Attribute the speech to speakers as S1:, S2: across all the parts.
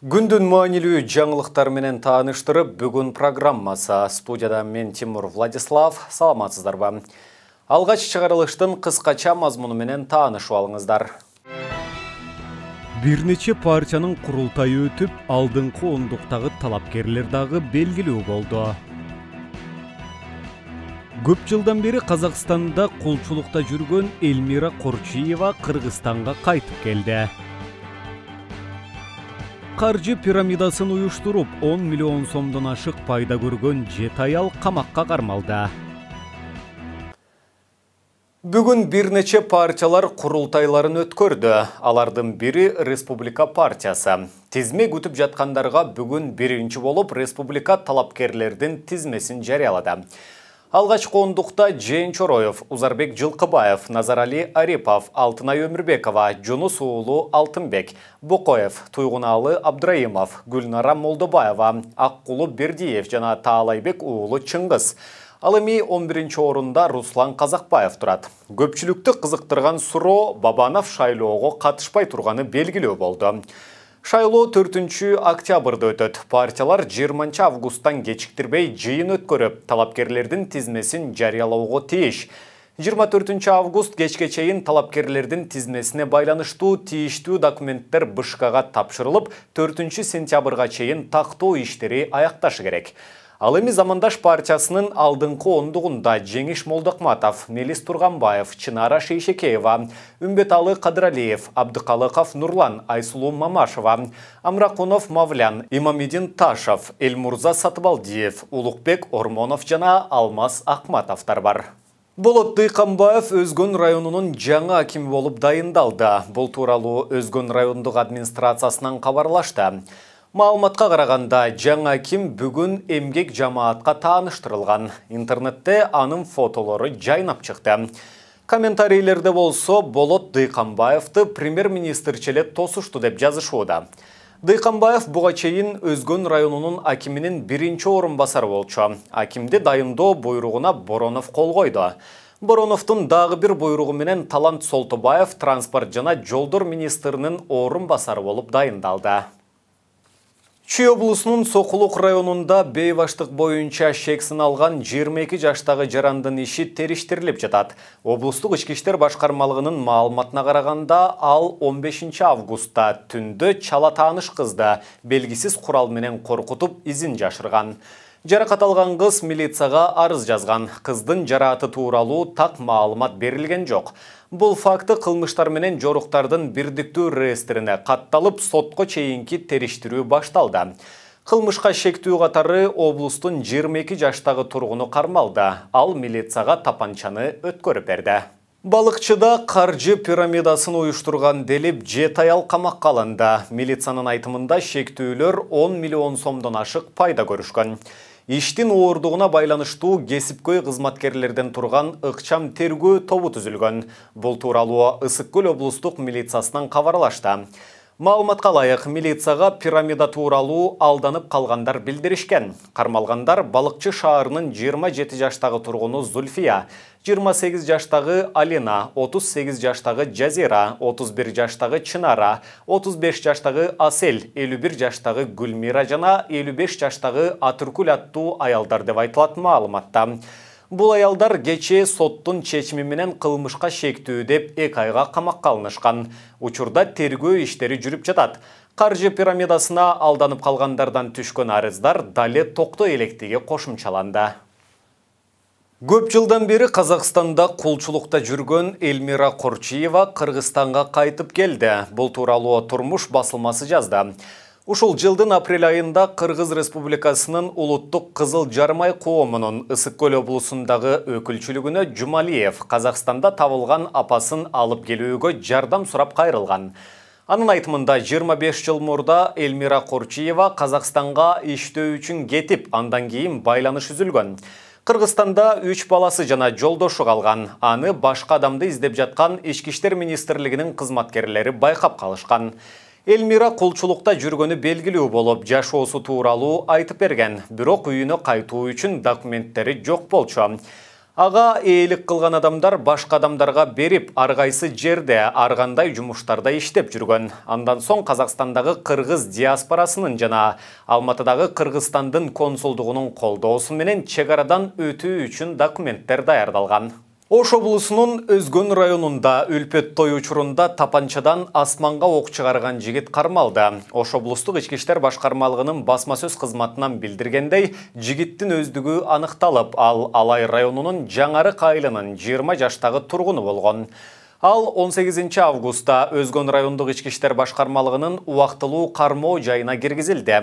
S1: Гүндүн маанилүү жаңылықтар менен тааныштырып, бүгүн программасы студияда мен Тимур Владислав, саламатсыздарбы. Алгач чыгарылыштын кыскача мазмуну менен таанышып алыңыздар. Бир нече партиянын курултайы өтүп, алдыңкы ондуктагы талапкерлер дагы белгилүү болду. Көп жылдан бери Казакстанда кулчулукта жүргөн Элмира Корчиева Кыргызстанга кайтып келди. Қаржы пирамидасын уюштуруп 10 миллион сомдон ашық пайда көргөн жети аял қамаққа қармалды. Бүгін бірнече партиялар құрылтайларын өткөрді. Алардың бірі Республика партиясы. Тізме күтіп жатқандарға бүгін бірінші болып Республика талапкерлердің тізмесін жариялады. алгачкы ондукта жээн чороев узарбек жылкыбаев назарали арипов алтынай өмүрбекова жунус уулу алтынбек бокоев туйгуналы абдраимов гүлнара молдобаева аккулу бердиев жана таалайбек уулу чыңгыз ал эми он биринчи орунда руслан казакбаев турат көпчүлүктү кызыктырган суроо бабанов шайлоого катышпай турганы белгилүү болду Шайло 4 октябрда өтөт. Партиялар 20 августтан кечиктирбей жыйын өткөрүп, талапкерлердин тизмесин жарыялоого тийиш. 24 август кечке чейин талапкерлердин тизмесине байланыштуу тийиштүү документтер БШКга тапшырылып, 4 сентябрга чейин тактоо иштери аякташы керек. ал эми замандаш партиясынын алдыңкы ондугунда жеңиш молдокматов мелис турганбаев чынара шейшекеева Үмбеталы кадыралиев абдыкалыков нурлан айсулуу мамашева Амраконов мавлян Имамедин ташев элмурза сатыбалдиев улукбек ормонов жана алмаз акматовдор бар болот дыйканбаев өзгөн районунун жаңы акими болуп дайындалды бул тууралуу өзгөн райондук администрациясынан кабарлашты маалыматка караганда жаңы аким бүгүн эмгек жамаатка тааныштырылган интернетте анын фотолору жайнап чыкты комментарийлерде болсо болот дыйканбаевди премьер министр челе тосушту деп жазышууда дыйканбаев буга чейин өзгөн районунун акиминин биринчи орун басары болчу акимди дайындоо буйругуна боронов кол койду бороновдун дагы бир буйругу менен талант солтобаев транспорт жана жолдор министринин орун басары болуп дайындалды чүй облусунун сокулук районунда бейбаштык боюнча шек сыналган жыйырма эки жаштагы жарандын иши териштирилип жатат облустук ички иштер башкармалыгынын маалыматына караганда ал он бешинчи августта түндө чала тааныш кызды белгисиз курал менен коркутуп изин жашырган жаракат алган кыз милицияга арыз жазган кыздын жарааты тууралуу так маалымат берилген жок Бұл факты қылмыштар менен жоруқтардың бірдікті реестріне қатталып, сотқо чейінкі териштирүү башталды. Қылмышқа шектүү қатары облыстың 22 жаштағы тұрғыны қармалды, ал милицияға тапанчаны өткөріп әрді. Балықчыда қаржы пирамидасын ойыштырған деліп жетай аял қалында алынды. Милицияның айтымында шектүүлөр 10 миллион сомдон ашық пайда көрішкен иштин оордугуна байланыштуу кесипкөй кызматкерлерден турган ыкчам тергөө тобу түзүлгөн бул тууралуу ысык көл облустук милициясынан кабарлашты маалыматка ылайык милицияга пирамида тууралуу алданып калгандар билдиришкен кармалгандар балыкчы шаарынын жыйырма жети жаштагы тургуну зульфия жыйырма сегиз жаштагы алина отуз сегиз жаштагы жазира отуз бир жаштагы чынара отуз беш жаштагы асель элүү бир жаштагы гүлмира жана элүү беш жаштагы атыркүл аттуу аялдар деп айтылат маалыматта Бұл аялдар кече соттың менен қылмышқа шектүү деп 2 айға қамақ алынышкан. Учурда тергөө иштери жүріп жатат. Қаржы пирамидасына алданып қалғандардан түшкөн арыздар Дале Токто електеге қошымчаланды. Көп жылдан бері Қазақстанда құлчылықта жүрген Эльмира Қорчиева Қырғызстанға қайтып келді. Бұл туралы тұрмыш басылмасы жазды. Ушул жылдын апрель айында Кыргыз Республикасынын улуттук кызыл жармай коомунун Ысык көл облусундагы өкүлчүлүгүнө Жумалиев Казакстанда табылган апасын алып келүүгө жардам сурап кайрылган. Анын айтымында 25 жыл мурда Элмира Корчиева Казакстанга иштөө үчүн кетип, андан кийин байланыш үзүлгөн. Кыргызстанда үч баласы жана жолдошу калган. Аны башка адамды издеп жаткан Ички иштер министрлигинин кызматкерлери байкап калышкан эльмира кулчулукта жүргөнү белгилүү болуп жашоосу тууралуу айтып берген бирок үйүнө кайтуу үчүн документтери жок болчу Аға ээлик кылган адамдар башка адамдарга берип ар жерде ар кандай жумуштарда иштеп жүргөн андан соң казакстандагы кыргыз диаспорасынын жана алматыдагы кыргызстандын консулдугунун колдоосу менен чек арадан өтүү үчүн документтер даярдалган ош облысының өзгөн районунда үлпөт той учурунда тапанчадан асманға оқ чыгарган жигит кармалды ош облыстық ички иштер башкармалыгынын басма сөз кызматынан билдиргендей жигиттин ал алай районының жаңары қайлының 20 жаштағы тұрғыны болған. Ал 18 августта Өзгөн райондық ішкі иштер башқармалығының уақтылу қармау жайына киргизилди.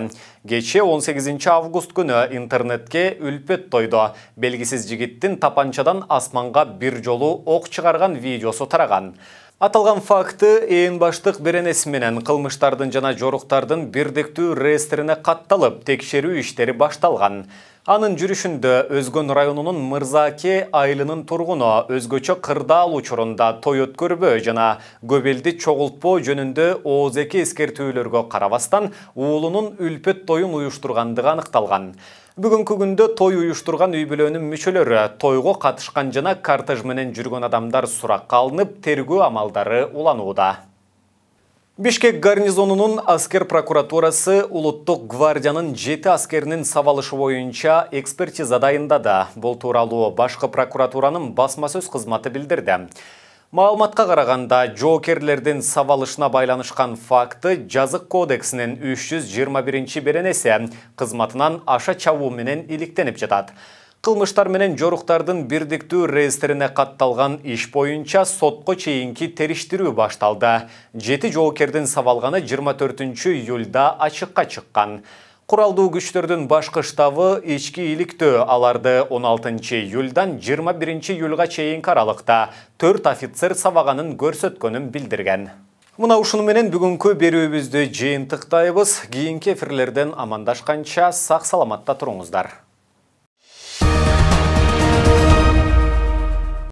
S1: Гече 18 август күні интернетке үлпет тойды. Белгісіз жигиттин тапанчадан асманға бір жолу оқ шығарған видеосы тараған. Аталған факты ең баштық беренесіменен қылмыштардың жана жоруқтардың бірдікті реестріне қатталып, текшерүү иштери башталған. Анын жүрүшүндө Өзгөн районунун мырзаке айылынын тургуну өзгөчө кырдаал учурунда той өткөрбөө жана көбелди чогултпоо жөнүндө оозеки эскертүүлөргө карабастан уулунун үлпөт тоюн уюштургандыгы аныкталган. Бүгүнкү күндө той уюштурган үй бүлөнүн мүчөлөрү тойго катышкан жана кортеж менен жүргөн адамдар суракка алынып тергөө амалдары уланууда. Бишкек гарнизонунун аскер прокуратурасы улуттук гвардиянын жети аскеринин сабалышы боюнча экспертиза дайындады. Бул тууралуу башкы прокуратуранын басма сөз кызматы билдирди. Маалыматка караганда, жоокерлердин сабалышына байланышкан факты жазык кодексинин 321-беренеси кызматынан аша чабуу менен иликтенип жатат кылмыштар менен жоруктардын бирдиктүү реестрине катталган иш боюнча сотко чейинки териштирүү башталды жети жоокердин сабалганы 24 июлда ачыкка чыккан куралдуу күчтөрдүн башкы штабы ички иликтөө аларды 16 июлдан 21 июлга чейинки аралыкта төрт офицер сабаганын көрсөткөнүн билдирген мына ушуну менен бүгүнкү берүүбүздү жыйынтыктайбыз кийинки эфирлерден амандашканча сак саламатта туруңуздар